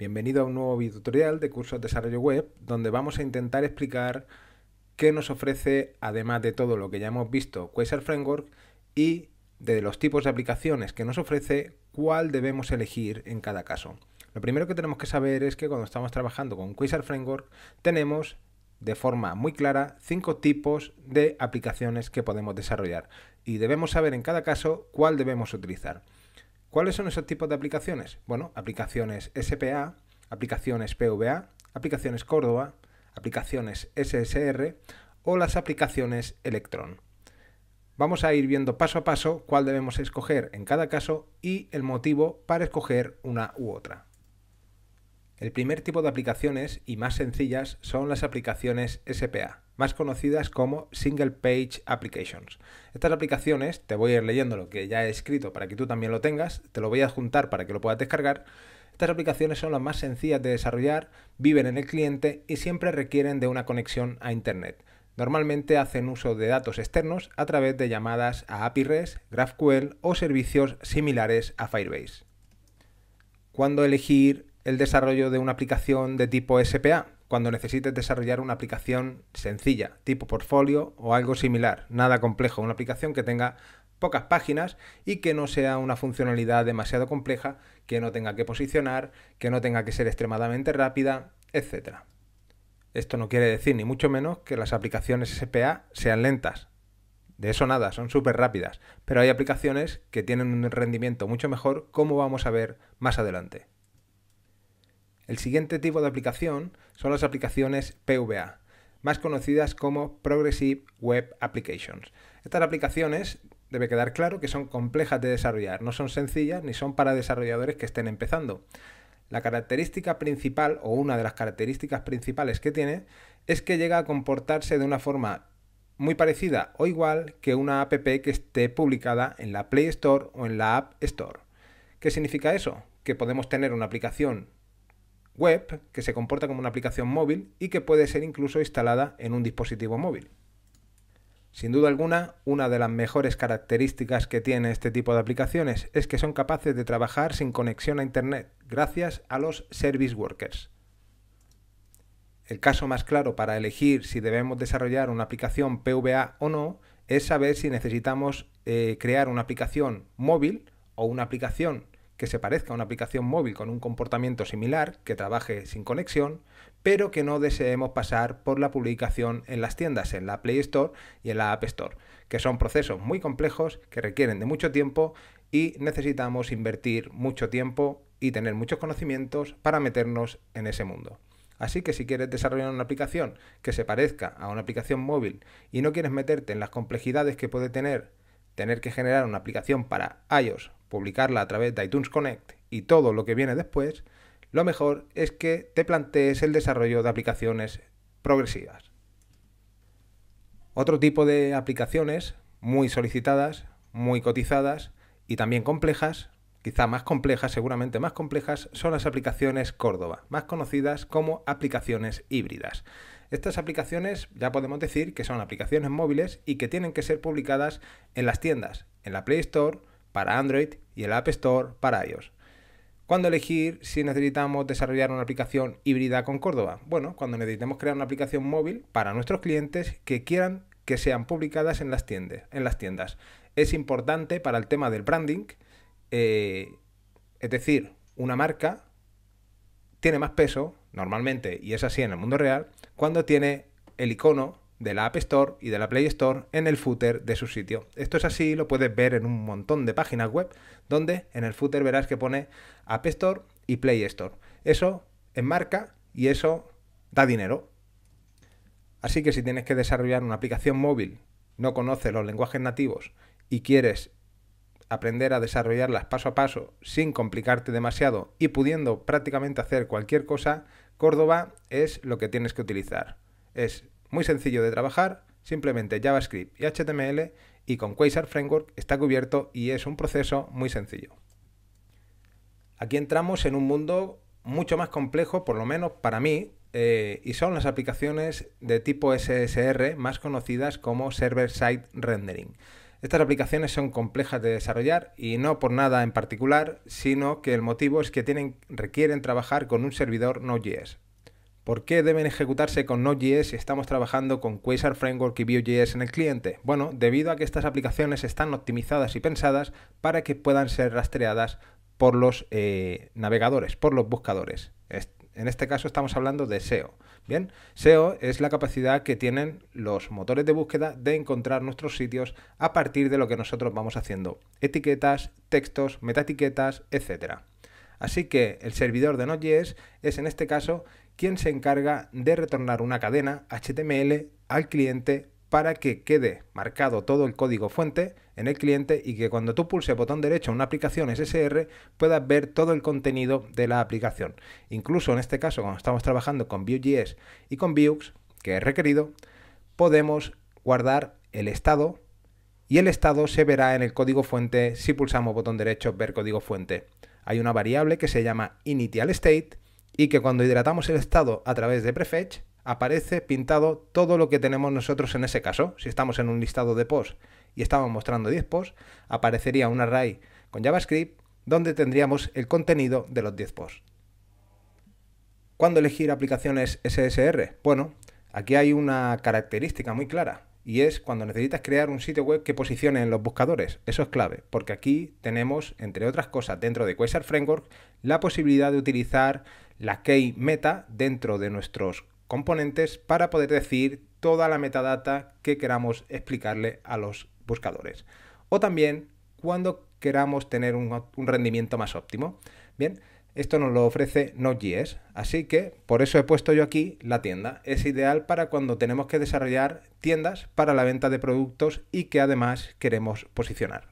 Bienvenido a un nuevo video tutorial de cursos de desarrollo web donde vamos a intentar explicar qué nos ofrece, además de todo lo que ya hemos visto, Quasar Framework y de los tipos de aplicaciones que nos ofrece, cuál debemos elegir en cada caso. Lo primero que tenemos que saber es que cuando estamos trabajando con Quasar Framework tenemos de forma muy clara cinco tipos de aplicaciones que podemos desarrollar y debemos saber en cada caso cuál debemos utilizar. ¿Cuáles son esos tipos de aplicaciones? Bueno, aplicaciones SPA, aplicaciones PVA, aplicaciones Córdoba, aplicaciones SSR o las aplicaciones Electron. Vamos a ir viendo paso a paso cuál debemos escoger en cada caso y el motivo para escoger una u otra. El primer tipo de aplicaciones y más sencillas son las aplicaciones SPA, más conocidas como Single Page Applications. Estas aplicaciones, te voy a ir leyendo lo que ya he escrito para que tú también lo tengas, te lo voy a juntar para que lo puedas descargar. Estas aplicaciones son las más sencillas de desarrollar, viven en el cliente y siempre requieren de una conexión a Internet. Normalmente hacen uso de datos externos a través de llamadas a API REST, GraphQL o servicios similares a Firebase. ¿Cuándo elegir el desarrollo de una aplicación de tipo SPA, cuando necesites desarrollar una aplicación sencilla, tipo portfolio o algo similar, nada complejo, una aplicación que tenga pocas páginas y que no sea una funcionalidad demasiado compleja, que no tenga que posicionar, que no tenga que ser extremadamente rápida, etc. Esto no quiere decir ni mucho menos que las aplicaciones SPA sean lentas. De eso nada, son súper rápidas, pero hay aplicaciones que tienen un rendimiento mucho mejor, como vamos a ver más adelante. El siguiente tipo de aplicación son las aplicaciones PVA, más conocidas como Progressive Web Applications. Estas aplicaciones debe quedar claro que son complejas de desarrollar, no son sencillas ni son para desarrolladores que estén empezando. La característica principal o una de las características principales que tiene es que llega a comportarse de una forma muy parecida o igual que una app que esté publicada en la Play Store o en la App Store. ¿Qué significa eso? Que podemos tener una aplicación web que se comporta como una aplicación móvil y que puede ser incluso instalada en un dispositivo móvil. Sin duda alguna, una de las mejores características que tiene este tipo de aplicaciones es que son capaces de trabajar sin conexión a Internet gracias a los service workers. El caso más claro para elegir si debemos desarrollar una aplicación PVA o no es saber si necesitamos eh, crear una aplicación móvil o una aplicación que se parezca a una aplicación móvil con un comportamiento similar, que trabaje sin conexión, pero que no deseemos pasar por la publicación en las tiendas, en la Play Store y en la App Store, que son procesos muy complejos, que requieren de mucho tiempo y necesitamos invertir mucho tiempo y tener muchos conocimientos para meternos en ese mundo. Así que si quieres desarrollar una aplicación que se parezca a una aplicación móvil y no quieres meterte en las complejidades que puede tener tener que generar una aplicación para iOS, publicarla a través de iTunes Connect y todo lo que viene después, lo mejor es que te plantees el desarrollo de aplicaciones progresivas. Otro tipo de aplicaciones muy solicitadas, muy cotizadas y también complejas, quizá más complejas, seguramente más complejas, son las aplicaciones Córdoba, más conocidas como aplicaciones híbridas. Estas aplicaciones ya podemos decir que son aplicaciones móviles y que tienen que ser publicadas en las tiendas, en la Play Store para Android y el App Store para iOS. ¿Cuándo elegir si necesitamos desarrollar una aplicación híbrida con Córdoba? Bueno, cuando necesitemos crear una aplicación móvil para nuestros clientes que quieran que sean publicadas en las, tiendas, Es importante para el tema del branding, eh, es decir, una marca tiene más peso, normalmente, y es así en el mundo real, cuando tiene el icono de la App Store y de la Play Store en el footer de su sitio. Esto es así, lo puedes ver en un montón de páginas web donde en el footer verás que pone App Store y Play Store. Eso enmarca y eso da dinero. Así que si tienes que desarrollar una aplicación móvil, no conoces los lenguajes nativos y quieres aprender a desarrollarlas paso a paso sin complicarte demasiado y pudiendo prácticamente hacer cualquier cosa, Córdoba es lo que tienes que utilizar. Es muy sencillo de trabajar, simplemente JavaScript y HTML y con Quasar Framework está cubierto y es un proceso muy sencillo. Aquí entramos en un mundo mucho más complejo, por lo menos para mí, eh, y son las aplicaciones de tipo SSR más conocidas como Server-Side Rendering. Estas aplicaciones son complejas de desarrollar y no por nada en particular, sino que el motivo es que tienen, requieren trabajar con un servidor Node.js. ¿Por qué deben ejecutarse con Node.js si estamos trabajando con Quasar Framework y Vue.js en el cliente? Bueno, debido a que estas aplicaciones están optimizadas y pensadas para que puedan ser rastreadas por los eh, navegadores, por los buscadores. En este caso estamos hablando de SEO. Bien, SEO es la capacidad que tienen los motores de búsqueda de encontrar nuestros sitios a partir de lo que nosotros vamos haciendo. Etiquetas, textos, metaetiquetas, etc. Así que el servidor de Node.js es en este caso quien se encarga de retornar una cadena HTML al cliente para que quede marcado todo el código fuente en el cliente y que cuando tú pulses botón derecho en una aplicación SSR puedas ver todo el contenido de la aplicación. Incluso en este caso, cuando estamos trabajando con Vue.js y con Vuex, que es requerido, podemos guardar el estado y el estado se verá en el código fuente si pulsamos botón derecho ver código fuente. Hay una variable que se llama initial state y que cuando hidratamos el estado a través de prefetch aparece pintado todo lo que tenemos nosotros en ese caso. Si estamos en un listado de posts y estamos mostrando 10 posts, aparecería un array con JavaScript donde tendríamos el contenido de los 10 posts. ¿Cuándo elegir aplicaciones SSR? Bueno, aquí hay una característica muy clara y es cuando necesitas crear un sitio web que posicione en los buscadores. Eso es clave, porque aquí tenemos, entre otras cosas, dentro de Quasar Framework, la posibilidad de utilizar la key meta dentro de nuestros componentes para poder decir toda la metadata que queramos explicarle a los buscadores. O también cuando queramos tener un, rendimiento más óptimo. Bien, esto nos lo ofrece Node.js, así que por eso he puesto yo aquí la tienda. Es ideal para cuando tenemos que desarrollar tiendas para la venta de productos y que además queremos posicionar.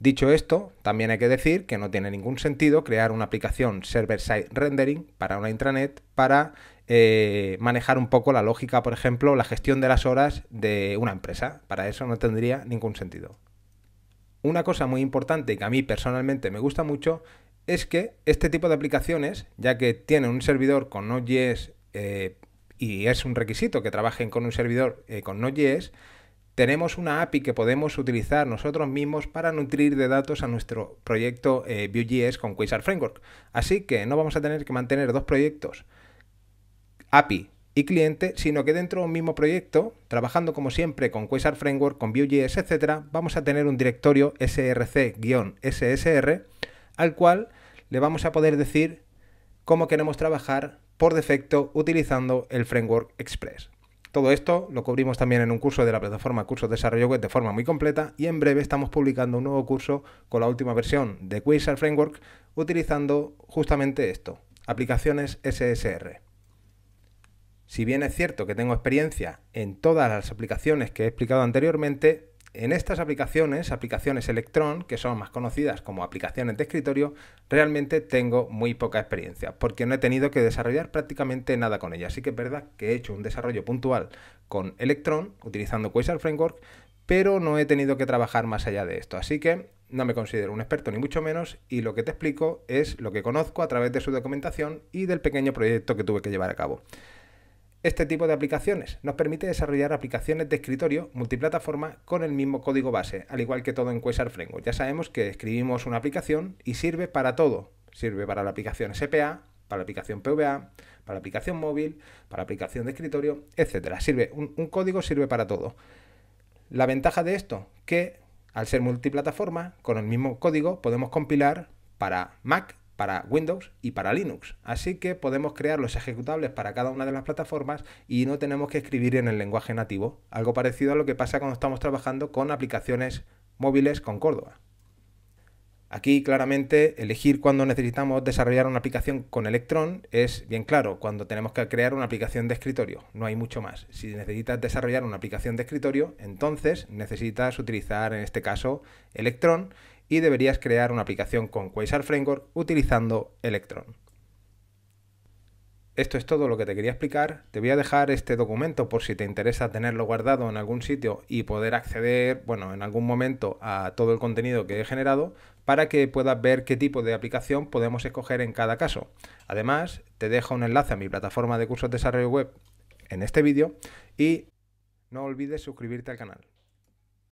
Dicho esto, también hay que decir que no tiene ningún sentido crear una aplicación server-side rendering para una intranet para eh, manejar un poco la lógica, por ejemplo, la gestión de las horas de una empresa. Para eso no tendría ningún sentido. Una cosa muy importante que a mí personalmente me gusta mucho es que este tipo de aplicaciones, ya que tienen un servidor con Node.js eh, y es un requisito que trabajen con un servidor eh, con Node.js, tenemos una API que podemos utilizar nosotros mismos para nutrir de datos a nuestro proyecto eh, Vue.js con Quasar Framework. Así que no vamos a tener que mantener dos proyectos, API y cliente, sino que dentro de un mismo proyecto, trabajando como siempre con Quasar Framework, con Vue.js, etc., vamos a tener un directorio src-ssr al cual le vamos a poder decir cómo queremos trabajar por defecto utilizando el Framework Express. Todo esto lo cubrimos también en un curso de la plataforma Cursos de Desarrollo Web de forma muy completa y en breve estamos publicando un nuevo curso con la última versión de Quasar Framework utilizando justamente esto, aplicaciones SSR. Si bien es cierto que tengo experiencia en todas las aplicaciones que he explicado anteriormente, en estas aplicaciones, aplicaciones Electron, que son más conocidas como aplicaciones de escritorio, realmente tengo muy poca experiencia, porque no he tenido que desarrollar prácticamente nada con ellas. Así que es verdad que he hecho un desarrollo puntual con Electron, utilizando Quasar Framework, pero no he tenido que trabajar más allá de esto. Así que no me considero un experto ni mucho menos y lo que te explico es lo que conozco a través de su documentación y del pequeño proyecto que tuve que llevar a cabo. Este tipo de aplicaciones nos permite desarrollar aplicaciones de escritorio multiplataforma con el mismo código base, al igual que todo en Quasar Framework. Ya sabemos que escribimos una aplicación y sirve para todo. Sirve para la aplicación SPA, para la aplicación PVA, para la aplicación móvil, para la aplicación de escritorio, etc. Sirve, un, un código sirve para todo. La ventaja de esto, que al ser multiplataforma, con el mismo código podemos compilar para Mac, para Windows y para Linux. Así que podemos crear los ejecutables para cada una de las plataformas y no tenemos que escribir en el lenguaje nativo, algo parecido a lo que pasa cuando estamos trabajando con aplicaciones móviles con Córdoba. Aquí claramente elegir cuando necesitamos desarrollar una aplicación con Electron es bien claro, cuando tenemos que crear una aplicación de escritorio, no hay mucho más. Si necesitas desarrollar una aplicación de escritorio, entonces necesitas utilizar en este caso Electron y deberías crear una aplicación con Quasar Framework utilizando Electron. Esto es todo lo que te quería explicar. Te voy a dejar este documento por si te interesa tenerlo guardado en algún sitio y poder acceder, bueno, en algún momento a todo el contenido que he generado para que puedas ver qué tipo de aplicación podemos escoger en cada caso. Además, te dejo un enlace a mi plataforma de cursos de desarrollo web en este vídeo y no olvides suscribirte al canal.